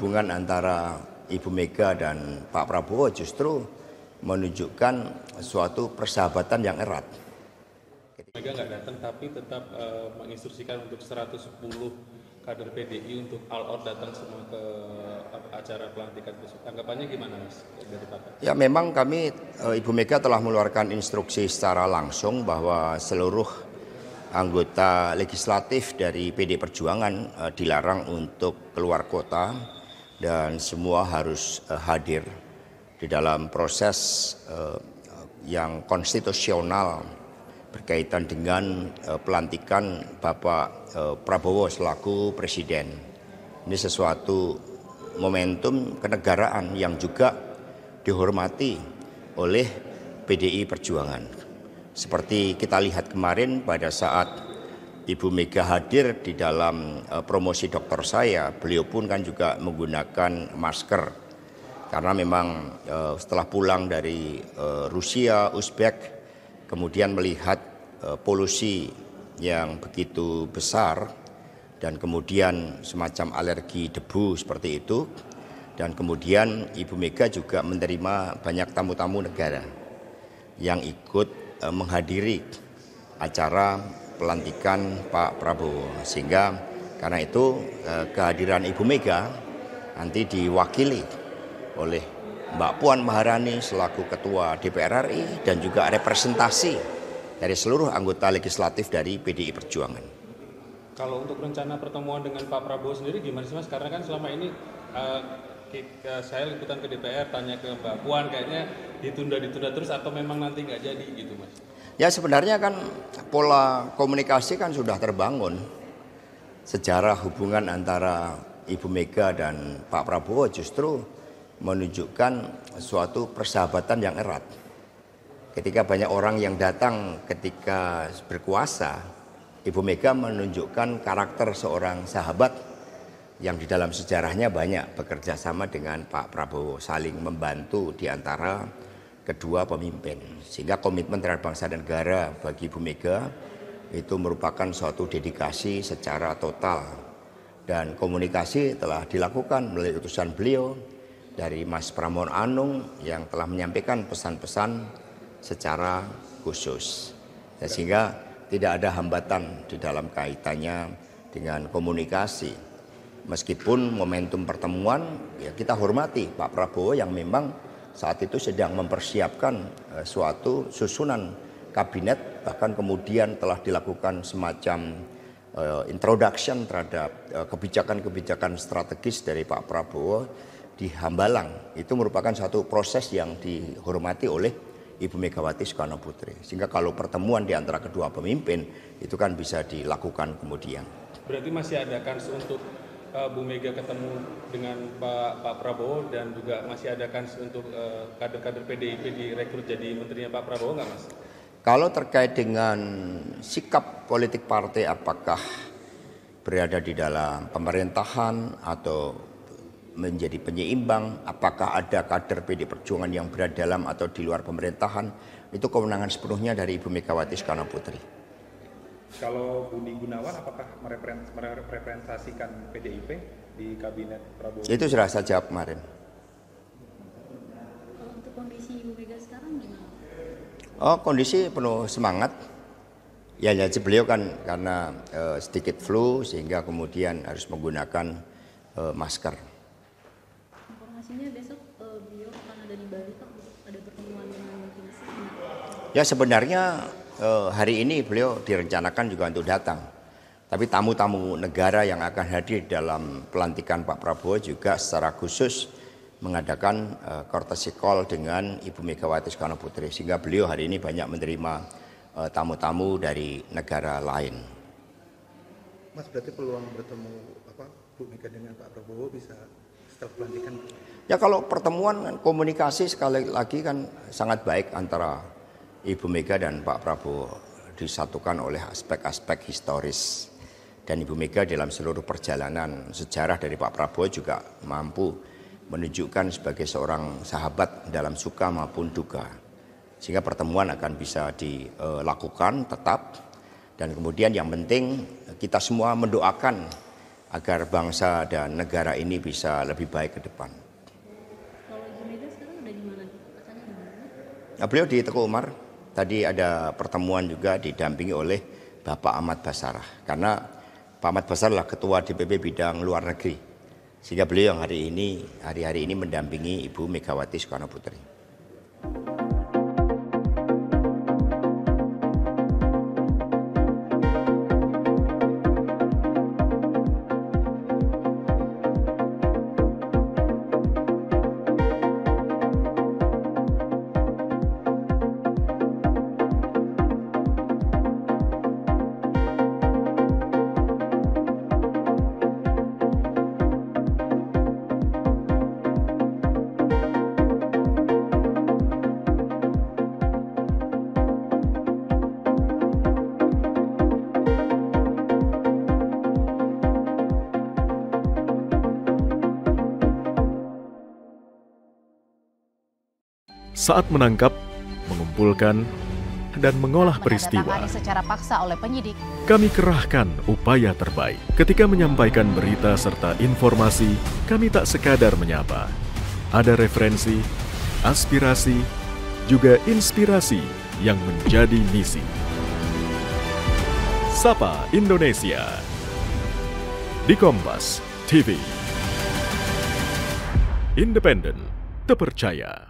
hubungan antara Ibu Mega dan Pak Prabowo justru menunjukkan suatu persahabatan yang erat. Mega nggak datang tapi tetap uh, menginstruksikan untuk 110 kader PDI untuk all out datang semua ke acara pelantikan besok. Tanggapannya gimana Mas dari Pak? Ya memang kami uh, Ibu Mega telah mengeluarkan instruksi secara langsung bahwa seluruh anggota legislatif dari PD Perjuangan uh, dilarang untuk keluar kota dan semua harus uh, hadir di dalam proses uh, yang konstitusional berkaitan dengan uh, pelantikan Bapak uh, Prabowo selaku presiden. Ini sesuatu momentum kenegaraan yang juga dihormati oleh PDI Perjuangan. Seperti kita lihat kemarin pada saat Ibu Mega hadir di dalam eh, promosi dokter saya, beliau pun kan juga menggunakan masker karena memang eh, setelah pulang dari eh, Rusia, Uzbek, kemudian melihat polusi yang begitu besar dan kemudian semacam alergi debu seperti itu dan kemudian Ibu Mega juga menerima banyak tamu-tamu negara yang ikut menghadiri acara pelantikan Pak Prabowo. Sehingga karena itu eh, kehadiran Ibu Mega nanti diwakili oleh Mbak Puan Maharani selaku Ketua DPR RI dan juga representasi dari seluruh anggota legislatif dari PDI Perjuangan. Kalau untuk rencana pertemuan dengan Pak Prabowo sendiri gimana sih Mas? Karena kan selama ini eh, saya liputan ke DPR tanya ke Mbak Puan kayaknya ditunda-ditunda terus atau memang nanti nggak jadi gitu mas? Ya sebenarnya kan pola komunikasi kan sudah terbangun sejarah hubungan antara Ibu Mega dan Pak Prabowo justru menunjukkan suatu persahabatan yang erat. Ketika banyak orang yang datang ketika berkuasa, Ibu Mega menunjukkan karakter seorang sahabat yang di dalam sejarahnya banyak bekerja sama dengan Pak Prabowo, saling membantu di antara kedua pemimpin. Sehingga komitmen terhadap bangsa dan negara bagi Bu Mega itu merupakan suatu dedikasi secara total. Dan komunikasi telah dilakukan melalui utusan beliau dari Mas Pramon Anung yang telah menyampaikan pesan-pesan secara khusus. sehingga tidak ada hambatan di dalam kaitannya dengan komunikasi. Meskipun momentum pertemuan ya kita hormati Pak Prabowo yang memang saat itu sedang mempersiapkan uh, suatu susunan kabinet bahkan kemudian telah dilakukan semacam uh, introduction terhadap eh, kebijakan-kebijakan uh, strategis dari Pak Prabowo di Hambalang. Itu merupakan satu proses yang dihormati oleh Ibu Megawati Soekarno Putri. Sehingga kalau pertemuan di antara kedua pemimpin itu kan bisa dilakukan kemudian. Berarti masih ada kans untuk uh, Bu Mega ketemu dengan Pak Pak Prabowo dan juga masih ada kans untuk eh, kader-kader uh, PDIP direkrut jadi menterinya Pak Prabowo nggak Mas? Kalau terkait dengan sikap politik partai apakah berada di dalam pemerintahan atau menjadi penyeimbang, apakah ada kader PD Perjuangan yang berada dalam atau di luar pemerintahan, itu kewenangan sepenuhnya dari Ibu Megawati Soekarno Putri. Kalau Budi Gunawan apakah merepresentasikan PDIP di kabinet Prabowo? Itu sudah saya jawab kemarin. Kalau untuk kondisi Ibu Mega sekarang gimana? Oh kondisi penuh semangat. Ya, ya beliau kan karena eh, sedikit flu sehingga kemudian harus menggunakan eh, masker. Informasinya besok eh, beliau akan ada di Bali Pak, ada pertemuan dengan Menteri Ya sebenarnya Eh, hari ini beliau direncanakan juga untuk datang. Tapi tamu-tamu negara yang akan hadir dalam pelantikan Pak Prabowo juga secara khusus mengadakan eh, courtesy call dengan Ibu Megawati Soekarno Putri sehingga beliau hari ini banyak menerima eh, tamu-tamu dari negara lain. Mas berarti peluang bertemu apa Bu Mega dengan Pak Prabowo bisa setelah pelantikan? Ya kalau pertemuan komunikasi sekali lagi kan sangat baik antara Ibu Mega dan Pak Prabowo disatukan oleh aspek-aspek historis. Dan Ibu Mega dalam seluruh perjalanan sejarah dari Pak Prabowo juga mampu menunjukkan sebagai seorang sahabat dalam suka maupun duka. Sehingga pertemuan akan bisa dilakukan tetap. Dan kemudian yang penting kita semua mendoakan agar bangsa dan negara ini bisa lebih baik ke depan. Kalau Ibu Mega sekarang udah di mana? Beliau di Teguh Umar. Tadi ada pertemuan juga didampingi oleh Bapak Ahmad Basarah karena Pak Ahmad Basarah ketua DPP bidang luar negeri. Sehingga beliau yang hari ini hari-hari ini mendampingi Ibu Megawati Soekarno Putri. saat menangkap, mengumpulkan, dan mengolah peristiwa. secara paksa oleh penyidik. Kami kerahkan upaya terbaik. Ketika menyampaikan berita serta informasi, kami tak sekadar menyapa. Ada referensi, aspirasi, juga inspirasi yang menjadi misi. Sapa Indonesia di Kompas TV. Independen, terpercaya.